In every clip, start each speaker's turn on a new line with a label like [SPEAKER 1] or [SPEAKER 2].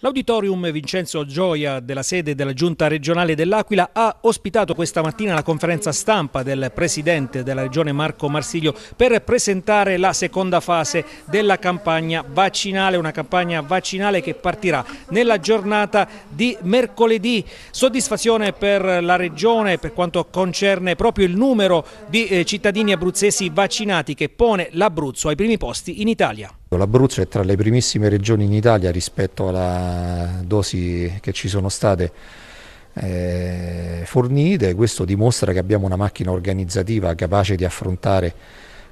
[SPEAKER 1] L'auditorium Vincenzo Gioia della sede della Giunta regionale dell'Aquila ha ospitato questa mattina la conferenza stampa del presidente della regione Marco Marsiglio per presentare la seconda fase della campagna vaccinale, una campagna vaccinale che partirà nella giornata di mercoledì. Soddisfazione per la regione per quanto concerne proprio il numero di eh, cittadini abruzzesi vaccinati che pone l'Abruzzo ai primi posti in Italia.
[SPEAKER 2] L'Abruzzo è tra le primissime regioni in Italia rispetto alla dosi che ci sono state eh, fornite, questo dimostra che abbiamo una macchina organizzativa capace di affrontare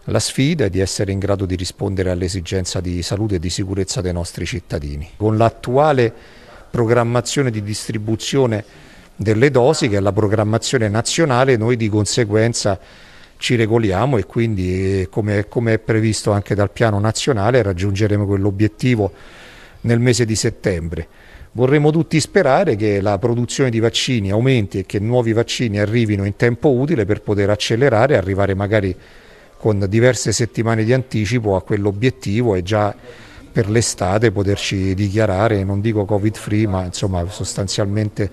[SPEAKER 2] la sfida e di essere in grado di rispondere all'esigenza di salute e di sicurezza dei nostri cittadini. Con l'attuale programmazione di distribuzione delle dosi, che è la programmazione nazionale, noi di conseguenza ci regoliamo e quindi eh, come, come è previsto anche dal piano nazionale raggiungeremo quell'obiettivo nel mese di settembre. Vorremmo tutti sperare che la produzione di vaccini aumenti e che nuovi vaccini arrivino in tempo utile per poter accelerare e arrivare magari con diverse settimane di anticipo a quell'obiettivo e già per l'estate poterci dichiarare, non dico covid free, ma insomma sostanzialmente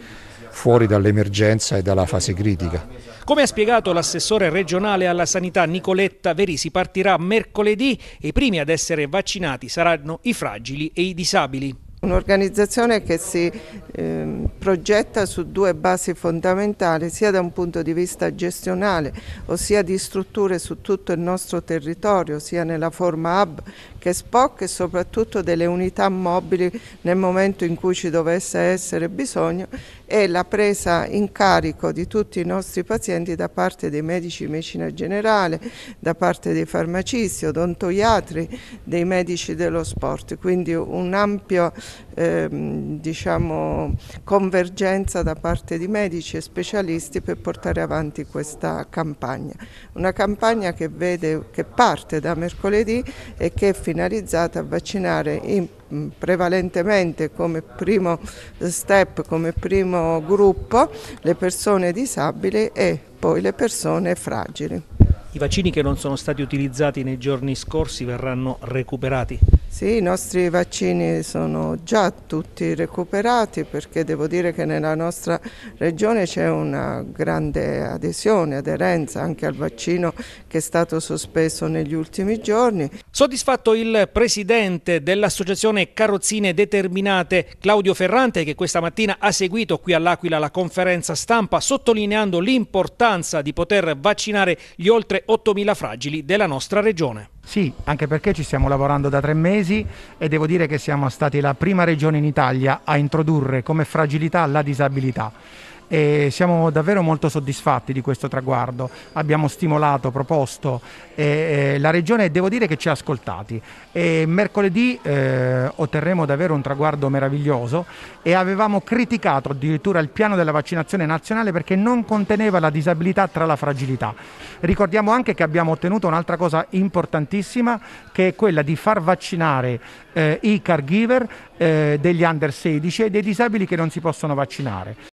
[SPEAKER 2] fuori dall'emergenza e dalla fase critica.
[SPEAKER 1] Come ha spiegato l'assessore regionale alla sanità Nicoletta Verisi, partirà mercoledì e i primi ad essere vaccinati saranno i fragili e i disabili.
[SPEAKER 3] Un'organizzazione che si eh, progetta su due basi fondamentali, sia da un punto di vista gestionale, ossia di strutture su tutto il nostro territorio, sia nella forma hub che SPOC e soprattutto delle unità mobili nel momento in cui ci dovesse essere bisogno e la presa in carico di tutti i nostri pazienti da parte dei medici di medicina generale, da parte dei farmacisti, odontoiatri, dei medici dello sport. Quindi un ampio ehm, diciamo, convergenza da parte di medici e specialisti per portare avanti questa campagna. Una campagna che, vede, che parte da mercoledì e che è finalizzata a vaccinare in mm, prevalentemente come primo step, come primo gruppo, le persone disabili e poi le persone fragili.
[SPEAKER 1] I vaccini che non sono stati utilizzati nei giorni scorsi verranno recuperati?
[SPEAKER 3] Sì, i nostri vaccini sono già tutti recuperati perché devo dire che nella nostra regione c'è una grande adesione, aderenza anche al vaccino che è stato sospeso negli ultimi giorni.
[SPEAKER 1] Soddisfatto il presidente dell'associazione Carrozzine Determinate, Claudio Ferrante, che questa mattina ha seguito qui all'Aquila la conferenza stampa sottolineando l'importanza di poter vaccinare gli oltre 8.000 fragili della nostra regione.
[SPEAKER 4] Sì, anche perché ci stiamo lavorando da tre mesi e devo dire che siamo stati la prima regione in Italia a introdurre come fragilità la disabilità e siamo davvero molto soddisfatti di questo traguardo. Abbiamo stimolato, proposto eh, la Regione e devo dire che ci ha ascoltati. E mercoledì eh, otterremo davvero un traguardo meraviglioso e avevamo criticato addirittura il piano della vaccinazione nazionale perché non conteneva la disabilità tra la fragilità. Ricordiamo anche che abbiamo ottenuto un'altra cosa importantissima che è quella di far vaccinare eh, i caregiver eh, degli under 16 e dei disabili che non si possono vaccinare.